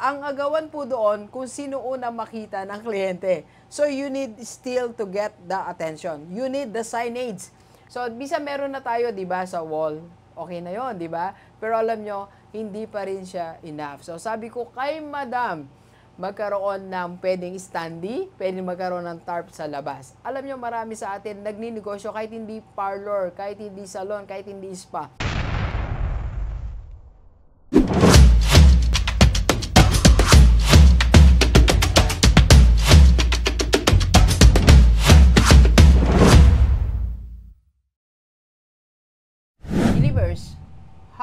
Ang agawan po doon kung sino una makita ng kliyente. So you need still to get the attention. You need the signage. So bisa meron na tayo, 'di ba, sa wall. Okay na 'yon, 'di ba? Pero alam nyo, hindi pa rin siya enough. So sabi ko kay Madam, magkaroon ng pwedeng standy, pwedeng magkaroon ng tarp sa labas. Alam nyo, marami sa atin nagninegosyo kahit hindi parlor, kahit hindi salon, kahit hindi spa.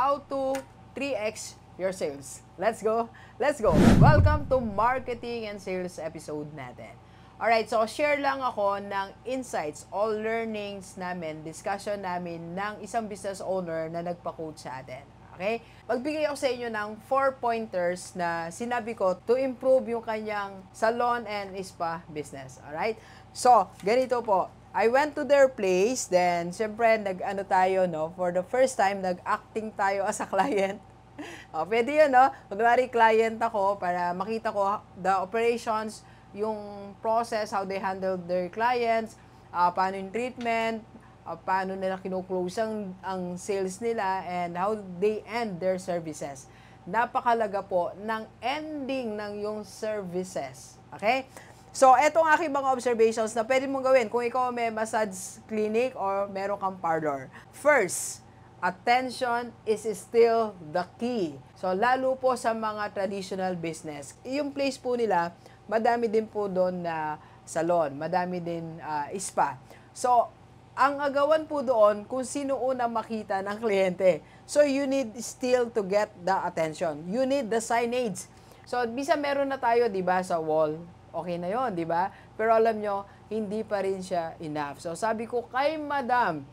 how to 3x your sales. Let's go. Let's go. Welcome to marketing and sales episode natin. right, so share lang ako ng insights, all learnings namin, discussion namin ng isang business owner na nagpa-coach sa atin. Okay? Magbigay ako sa inyo ng four pointers na sinabi ko to improve yung kanyang salon and spa business. All right? So, ganito po. I went to their place, then syempre nag-ano tayo, no? For the first time, nag-acting tayo as a client. o, oh, pwede yun, no? Kunwari client ako para makita ko the operations, yung process, how they handle their clients, uh, paano yung treatment, uh, paano nila kinoclose ang, ang sales nila, and how they end their services. Napakalaga po ng ending ng yung services. Okay? So, eto ang aking mga observations na pwede mong gawin kung ikaw may massage clinic or meron kang parlor. First, attention is still the key. So, lalo po sa mga traditional business. Yung place po nila, madami din po doon na salon, madami din uh, spa. So, ang agawan po doon kung sino una makita ng kliyente. So, you need still to get the attention. You need the signage. So, bisa meron na tayo, di ba, sa wall, okay na yon di ba? Pero alam nyo, hindi pa rin siya enough. So sabi ko kay Madam,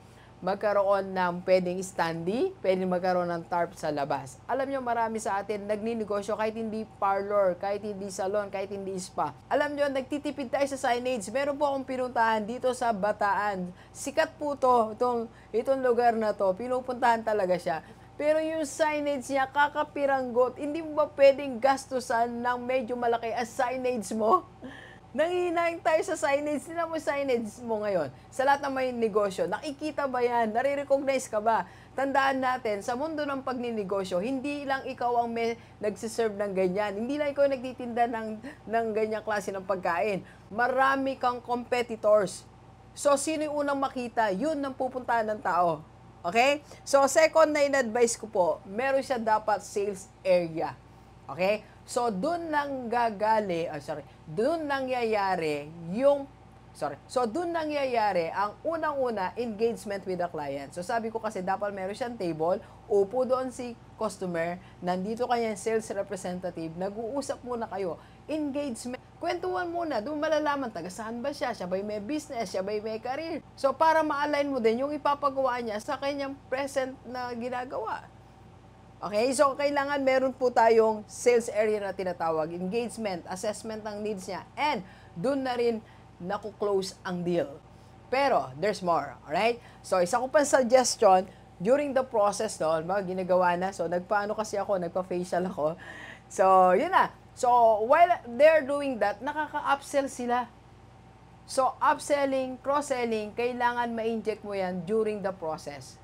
magkaroon ng pwedeng standy, pwedeng magkaroon ng tarp sa labas. Alam nyo, marami sa atin nagninegosyo kahit hindi parlor, kahit hindi salon, kahit hindi spa. Alam nyo, nagtitipid tayo sa signage. Meron po akong pinuntahan dito sa Bataan. Sikat po to, itong, itong lugar na to. Pinupuntahan talaga siya pero yung signage niya, kakapiranggot, hindi mo ba pwedeng gastusan ng medyo malaki ang signage mo? Nangihinayang tayo sa signage. Sila mo signage mo ngayon. Sa lahat ng may negosyo, nakikita ba yan? Nare-recognize ka ba? Tandaan natin, sa mundo ng pagninegosyo, hindi lang ikaw ang may nagsiserve ng ganyan. Hindi lang ikaw nagtitinda ng, ng ganyang klase ng pagkain. Marami kang competitors. So, sino yung unang makita? Yun ang pupuntahan ng tao. Okay? So, second na in-advise ko po, meron siya dapat sales area. Okay? So, dun lang gagali, oh, ah, sorry, dun nangyayari yung, sorry, so dun nangyayari ang unang-una engagement with the client. So, sabi ko kasi dapat meron siyang table, upo doon si customer, nandito kaya sales representative, nag-uusap muna kayo, engagement, kwentuhan muna, doon malalaman taga saan ba siya, siya ba'y may business, siya ba'y may career. So para ma-align mo din yung ipapagawa niya sa kanyang present na ginagawa. Okay, so kailangan meron po tayong sales area na tinatawag, engagement, assessment ng needs niya, and doon na rin naku-close ang deal. Pero, there's more, alright? So, isa ko pang suggestion, during the process, no, ginagawa na. So, nagpaano kasi ako, nagpa-facial ako. So, yun na. So, while they're doing that, nakaka-upsell sila. So, upselling, cross-selling, kailangan ma-inject mo yan during the process.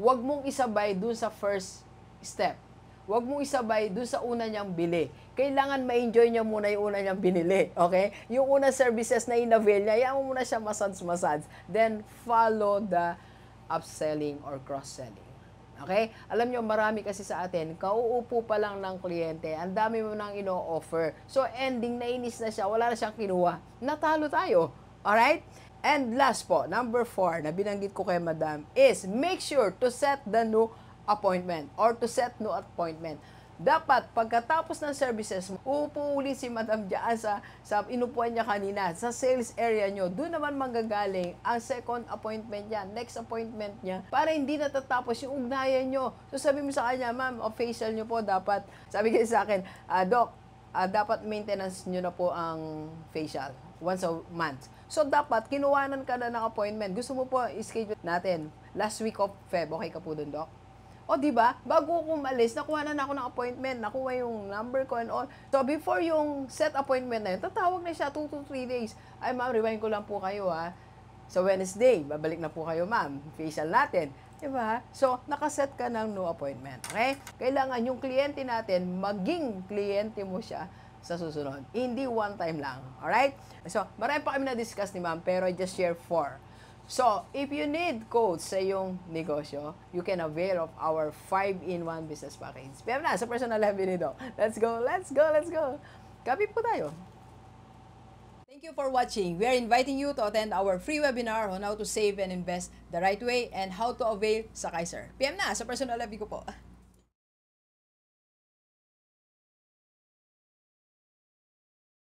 Huwag mong isabay dun sa first step. Huwag mong isabay dun sa una niyang bili. Kailangan ma-enjoy niya muna yung una niyang binili. Okay? Yung una services na inavail niya, yan mo muna siya massage-massage. Then, follow the upselling or cross-selling. Okay? Alam nyo, marami kasi sa atin, kauupo pa lang ng kliyente, ang dami mo nang ino-offer. So, ending, nainis na siya, wala na siyang kinuha. Natalo tayo. Alright? And last po, number four na binanggit ko kay madam is make sure to set the new appointment or to set new appointment dapat pagkatapos ng services mo, upo uli si Madam Diaan sa, sa inupuan niya kanina, sa sales area nyo. Doon naman manggagaling ang second appointment niya, next appointment niya, para hindi natatapos yung ugnayan nyo. So sabi mo sa kanya, ma'am, official facial nyo po dapat, sabi kayo sa akin, ah, Doc, ah, dapat maintenance nyo na po ang facial once a month. So dapat, kinuwanan ka na ng appointment. Gusto mo po, schedule natin last week of Feb. Okay ka po doon, Doc? O, oh, di ba? Bago ko umalis, nakuha na, na ako ng appointment, nakuha yung number ko and all. So, before yung set appointment na yun, tatawag na siya 2 to 3 days. Ay, ma'am, rewind ko lang po kayo, ha. Ah. so, Wednesday, babalik na po kayo, ma'am. Facial natin. Di ba? So, nakaset ka ng no appointment. Okay? Kailangan yung kliyente natin, maging kliyente mo siya sa susunod. Hindi one time lang. Alright? So, marami pa kami na-discuss ni ma'am, pero I just share four. So, if you need quotes sa iyong negosyo, you can avail of our 5-in-1 business package. Pero na, sa personal level nito. Let's go, let's go, let's go. Kapit po tayo. Thank you for watching. We are inviting you to attend our free webinar on how to save and invest the right way and how to avail sa Kaiser. PM na sa personal level ko po.